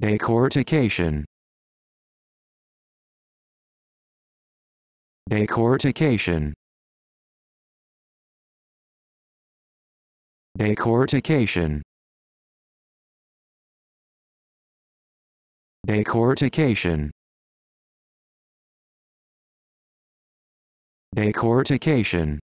Decortication. Decortication. Decortication. Decortication. Decortication.